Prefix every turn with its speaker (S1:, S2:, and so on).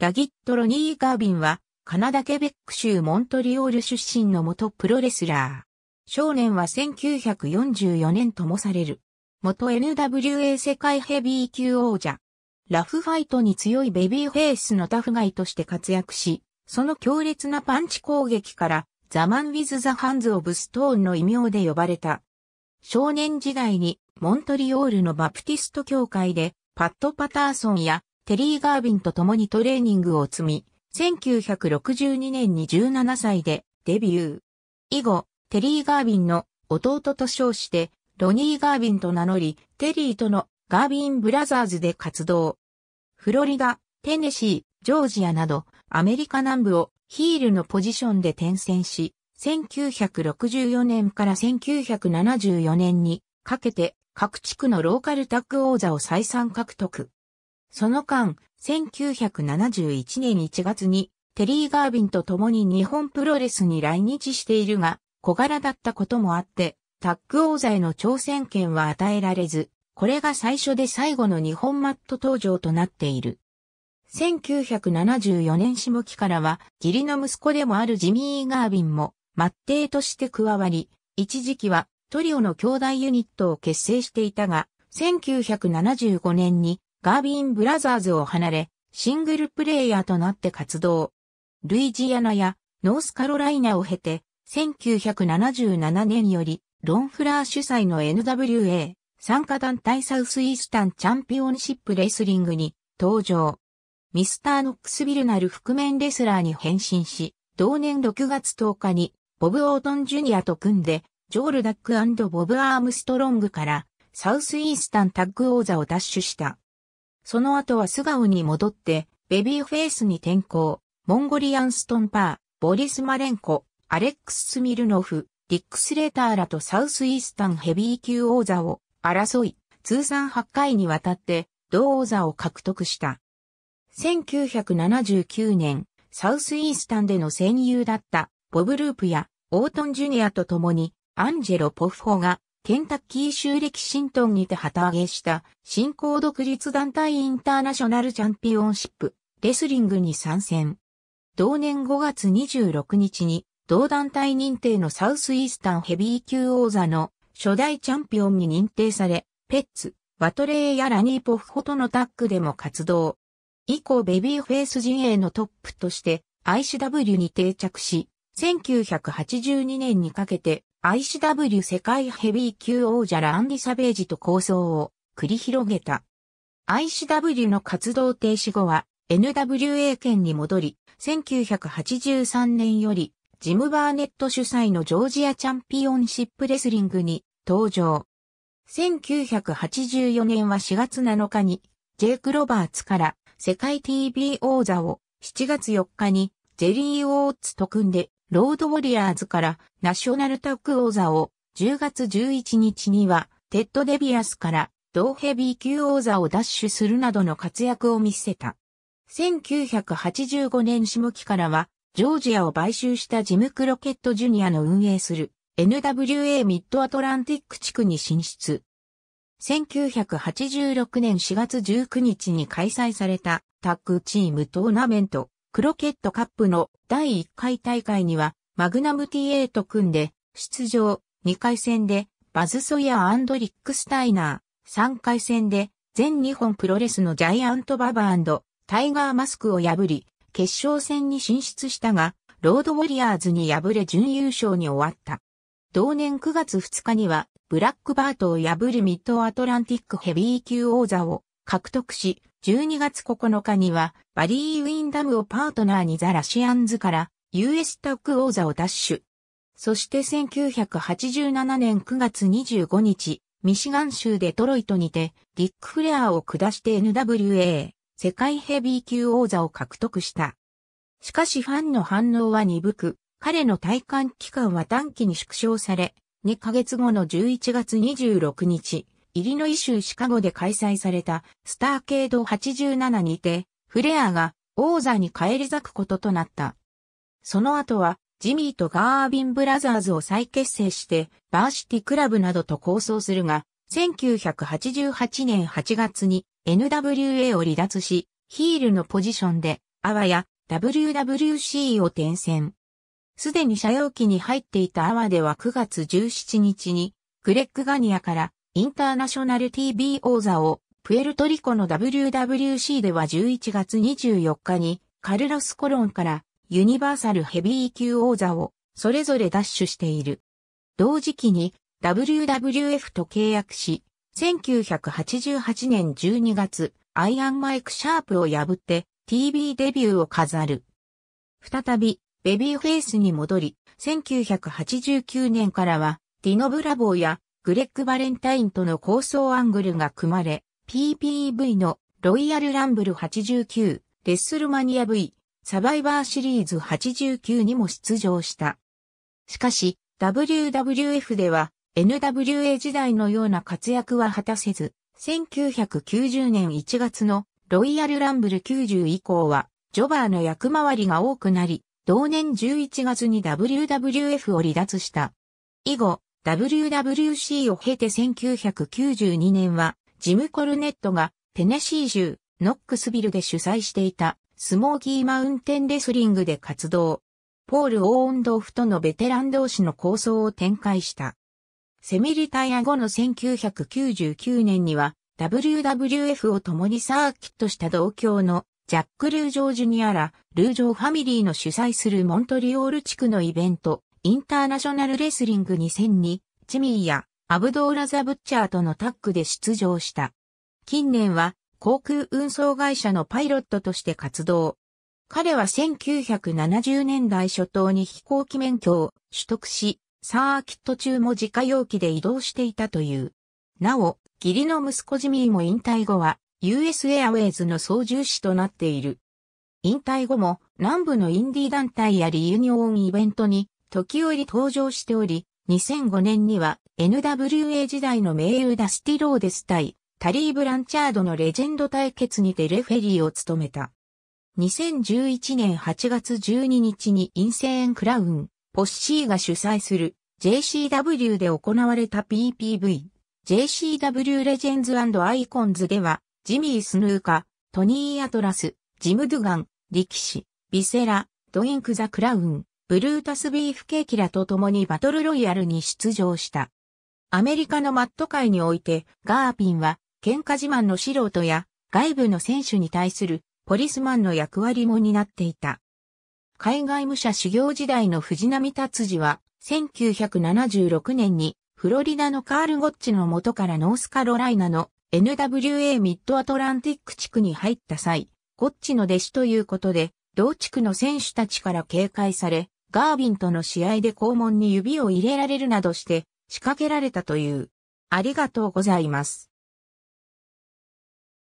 S1: ラギット・ロニー・ガービンは、カナダ・ケベック州モントリオール出身の元プロレスラー。少年は1944年ともされる。元 NWA 世界ヘビー級王者。ラフファイトに強いベビーフェイスのタフガイとして活躍し、その強烈なパンチ攻撃から、ザ・マン・ウィズ・ザ・ハンズ・オブ・ストーンの異名で呼ばれた。少年時代に、モントリオールのバプティスト教会で、パッド・パターソンやテリー・ガービンと共にトレーニングを積み、1962年に17歳でデビュー。以後、テリー・ガービンの弟と称して、ロニー・ガービンと名乗り、テリーとのガービン・ブラザーズで活動。フロリダ、テネシー、ジョージアなど、アメリカ南部をヒールのポジションで転戦し、1964年から1974年にかけて各地区のローカルタッグ王座を再三獲得。その間、1971年1月に、テリー・ガービンと共に日本プロレスに来日しているが、小柄だったこともあって、タッグ王座への挑戦権は与えられず、これが最初で最後の日本マット登場となっている。1974年下期からは、義理の息子でもあるジミー・ガービンも、末帝として加わり、一時期はトリオの兄弟ユニットを結成していたが、1975年にガービンブラザーズを離れ、シングルプレイヤーとなって活動。ルイジアナやノースカロライナを経て、1977年より、ロンフラー主催の NWA 参加団体サウスイースタンチャンピオンシップレスリングに登場。ミスターノックスビルなる覆面レスラーに変身し、同年6月10日に、ボブ・オートン・ジュニアと組んで、ジョール・ダックボブ・アームストロングから、サウスイースタンタッグ王座を奪取した。その後は素顔に戻って、ベビーフェイスに転向、モンゴリアン・ストンパー、ボリス・マレンコ、アレックス・スミルノフ、ディックス・レーターらとサウスイースタンヘビー級王座を争い、通算8回にわたって同王座を獲得した。1979年、サウスイースタンでの戦友だったボブ・ループやオートン・ジュニアと共にアンジェロ・ポフォがケンタッキー州歴シントンにて旗揚げした新興独立団体インターナショナルチャンピオンシップレスリングに参戦。同年5月26日に同団体認定のサウスイースタンヘビー級王座の初代チャンピオンに認定され、ペッツ、ワトレーやラニーポフホとのタッグでも活動。以降ベビーフェイス陣営のトップとして ICW に定着し、1982年にかけて ICW 世界ヘビー級王者ランディ・サベージと構想を繰り広げた。ICW の活動停止後は NWA 圏に戻り、1983年よりジム・バーネット主催のジョージアチャンピオンシップレスリングに登場。1984年は4月7日にジェイク・ロバーツから世界 TV 王座を7月4日にジェリー・オーツと組んでロードウォリアーズからナショナルタッグ王座を10月11日にはテッド・デビアスから同ヘビー級王座を奪取するなどの活躍を見せた。1985年下期からはジョージアを買収したジム・クロケット・ジュニアの運営する NWA ミッドアトランティック地区に進出。1986年4月19日に開催されたタッグチームトーナメントクロケットカップの第1回大会にはマグナム TA と組んで出場、2回戦でバズソイアリック・スタイナー、3回戦で全日本プロレスのジャイアント・ババタイガー・マスクを破り、決勝戦に進出したが、ロード・ウォリアーズに敗れ準優勝に終わった。同年9月2日には、ブラックバートを破るミッドアトランティックヘビー級王座を獲得し、12月9日には、バリー・ウィンダムをパートナーにザ・ラシアンズから、US タック王座を奪取。そして1987年9月25日、ミシガン州デトロイトにて、ディック・フレアを下して NWA、世界ヘビー級王座を獲得した。しかしファンの反応は鈍く、彼の体感期間は短期に縮小され、2ヶ月後の11月26日、イリノイ州シカゴで開催されたスターケード87にて、フレアが王座に返り咲くこととなった。その後は、ジミーとガービンブラザーズを再結成して、バーシティクラブなどと構想するが、1988年8月に NWA を離脱し、ヒールのポジションで、アワや WWC を転戦。すでに車用機に入っていたアワでは9月17日に、グレッグ・ガニアからインターナショナル t v 王座を、プエルトリコの WWC では11月24日に、カルロス・コロンからユニバーサルヘビー級王座をそれぞれ奪取している。同時期に WWF と契約し、1988年12月、アイアンマイク・シャープを破って TV デビューを飾る。再び、ベビーフェイスに戻り、1989年からは、ディノ・ブラボーやグレッグ・バレンタインとの構想アングルが組まれ、PPV のロイヤル・ランブル89、レッスルマニア V、サバイバーシリーズ89にも出場した。しかし、WWF では NWA 時代のような活躍は果たせず、1990年1月のロイヤルランブル90以降は、ジョバーの役回りが多くなり、同年11月に WWF を離脱した。以後、WWC を経て1992年は、ジム・コルネットがテネシー州ノックスビルで主催していたスモーキーマウンテンレスリングで活動。ポール・オーンドーフとのベテラン同士の構想を展開した。セミリタイア後の1999年には WWF を共にサーキットした同郷のジャック・ルージョージュニアら、ルージョーファミリーの主催するモントリオール地区のイベント、インターナショナルレスリング2000に、チミーやアブドーラ・ザ・ブッチャーとのタッグで出場した。近年は航空運送会社のパイロットとして活動。彼は1970年代初頭に飛行機免許を取得し、サーキット中も自家用機で移動していたという。なお、義理の息子ジミーも引退後は US エアウェイズの操縦士となっている。引退後も南部のインディ団体やリユニオンイベントに時折登場しており、2005年には NWA 時代の名優ダスティローデス対タリー・ブランチャードのレジェンド対決にてレフェリーを務めた。2011年8月12日にインセーンクラウン、ポッシーが主催する JCW で行われた PPV、JCW レジェンズアイコンズでは、ジミー・スヌーカ、トニー・アトラス、ジム・ドゥガン、力士、ビセラ、ドインク・ザ・クラウン、ブルータスビーフケーキらと共にバトルロイヤルに出場した。アメリカのマット界において、ガーピンは、喧嘩自慢の素人や、外部の選手に対する、ポリスマンの役割も担っていた。海外武者修行時代の藤波達次は、1976年に、フロリダのカール・ゴッチの元からノースカロライナの NWA ミッドアトランティック地区に入った際、ゴッチの弟子ということで、同地区の選手たちから警戒され、ガービンとの試合で肛門に指を入れられるなどして仕掛けられたという。ありがとうございます。